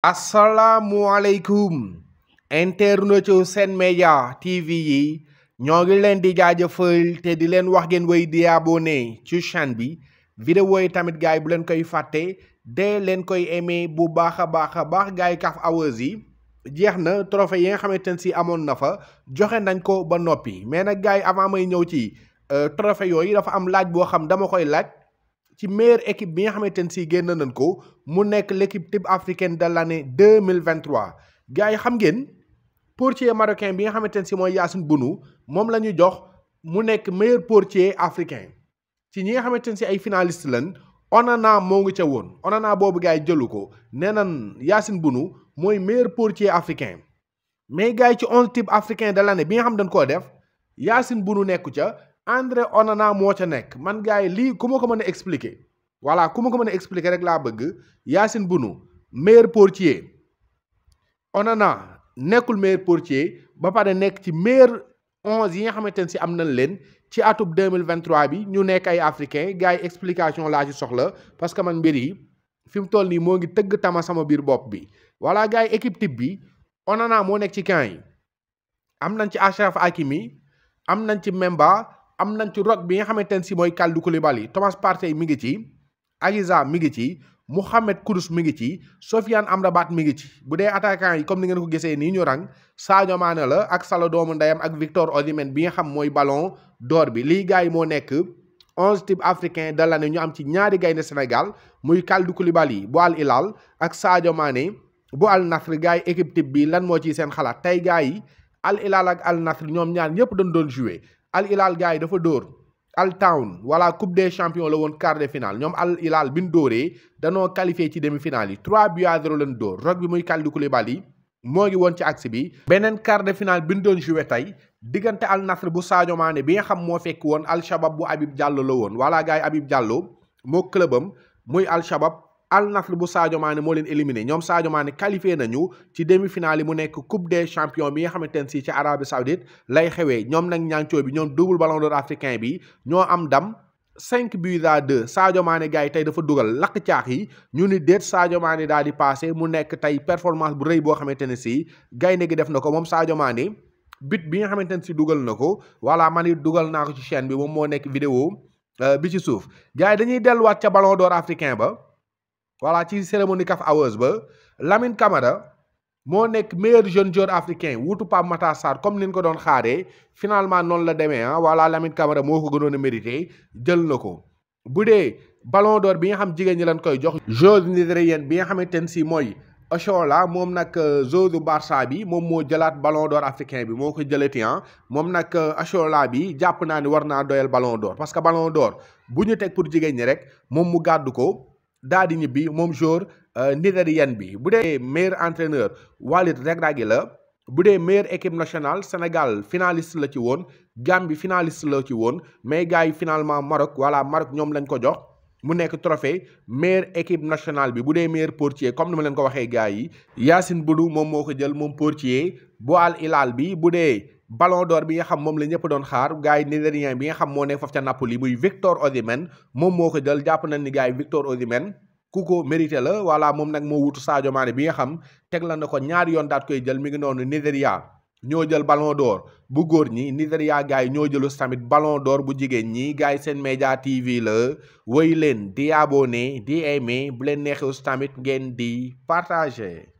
asalaamualeykum internetu seen média tv yi ñoo ngi leen di jaajëfal te di leen wax ngeen way di abonné ci chaîne bi vidéo yi tamit gars yi bu leen koy fàtte de leen koy aimé bu baax a baax a baax gars yi Caf jeex na trophée yi nga xamante ne si amoon na fa joxe nañ ko ba noppi mais nag gars yi avant may ñëw ci euh, trophée yooyu dafa am laaj boo xam dama koy laaj ci meilleure équipe bi nga xamante ne si génn nañ ko mu nekk l' équipe africain africaine de année deux mille vingt gars yi xam ngeen portier marocain bi nga xamante ne si mooy bu nu moom la ñu jox mu nekk meilleur portier africain ci ñi nga xamante ne si ay finaliste lañ Onana moo ngi ca woon Onana boobu gars yi jëlu ko nee nañ bu nu mooy meilleur portier africain mais gars yi ci onze type africain de l' bi nga xam dañ koo def bu nu nekku ca. André Onana moo ca nekk man gars yi lii ku ma ko mën a expliquer voilà ku ma ko mën a rek laa bëgg Yacine Bounou meilleur portier Onana nekkul meilleur portier ba pare nekk ci meilleur onze yi nga xamante ne si am na leen ci atub 2023 bi ñu nekk ay africain gars yi explication laa ci soxla parce que man mbir yi fi mu toll nii moo ngi tëgg tama sama biir bopp bi wala gars yi équipe type bi Onana moo nekk ci camp yi am nañ ci Achraf Hakimi am nañ ci Memba am nañ ci roc bi nga xamante ne si mooy Kalidou Koulibaly Thomas Partey mi ngi ci Agisa mi ngi ci Mohamed kurus mi ngi ci Sofiane Amrabat mi ngi ci bu dee attaquant yi comme ni ngeen ko gisee nii ñu rang Sadio la ak Sala doomu ndeyam ak Victor Osimhen bi nga xam mooy ballon door bi lii gars yi moo nekk onze type africain de l'année ñu am ci ñaari gaynde Sénégal muy Kalidou yi bu Al Hilal ak Sadio Mané bu Al Nassr gars yi équipe type bi lan moo ciy seen xalaat tey gars yi Al Hilal ak Al ñoom ñaar ñëpp dañ doon jouer al hilal gars dafa dóor al town wala coupe des champions la won quart de finale ñom al hilal bin ñu dano qualifié ci demi finale 3 buts à 0 lañ dóor roc bi muy Kalidou Koulibaly mo ngi won ci axe bi. benen quart de finale bin doon joué tey al Nasr bu Sadio Mané bi nga xam mo fekk won al Shabab bu abib Diallo la won wala gars abib Diallo mo clubam muy al Shabab. Al Nassr bu Sadio Mané moo leen éliminé ñoom Sadio Mané nañu ci demi-finale yi mu nekk coupe des champions bi nga xamante ne si ci Arabie Saoudite lay xewee ñoom nag ñaancoo bi ñoom double ballon d'or africain bi ñoo am dam cinq buts à deux Sadio Mané tey dafa dugal lakk caax yi ñu ni déet Sadio Mané daal di passé mu nekk tey performance bu rëy boo xamante ne si gaynde gi def na ko moom Sadio Mané but bi nga xamante ne si dugal na ko voilà man it dugal naa ko ci chaîne bi moom moo nekk vidéo euh, bi ci suuf gars dañuy delluwaat ca ballon d'or ba voilà ci cérémonie CAF Awards ba Lamine Camara moo nekk meilleur jeune joueur africain wuutu Pape Matar comme neen ko doon xaaree finalement noonu la demee ah voilà Lamine Camara moo ko gënoon mérité jël na ko bu dee ballon d'or bi nga xam jigéen ñi lañ koy jox. joueuse nigérienne bi nga xamante ne si mooy Oshola moom nag euh, joueuse bu Barça bi moom moo jëlaat ballon d'or africain bi moo ko jëlati ah moom nag euh, Oshola bi jàpp naa ni war naa doyal ballon door parce que ballon d'or bu ñu teg pour jigéen ñi rek moom mu gàddu ko. daal di ñibbi moom joueur euh, nigérien bi bu dee wallit entraîneur Walid Regragui la bu dee meilleure équipe national Sénégal finaliste la ci woon Gambie finaliste la ci woon mais gars yi finalement Maroc wala Maroc ñoom lañ ko jox mu nekk trophée maire équipe national bi bu dee meilleur portier comme ni ma leen ko waxee gars yi Yacine Boudou moom moo ko jël moom portier bu Al Hilal bi bu dee ballon door bi nga xam moom la ñëpp doon xaar gars yi nigérien bi nga xam moo nekk foofu ca Napoli muy Victor Osimhen moom moo ko jël jàpp na ni gars yi Victor Osimhen ku ko mérité la wala moom nag moo wutu Sadio Mané bi nga xam teg la na ko ñaari yoon daat koy jël mi ngi noonu Nigéria ñoo jël ballon door bu góor ñi Nigéria gars yi ñoo jëlus tamit ballon door bu jigéen ñi gars yi seen média TV la woy leen di abonné di aimé bu leen neexee aussi tamit ngeen di partagé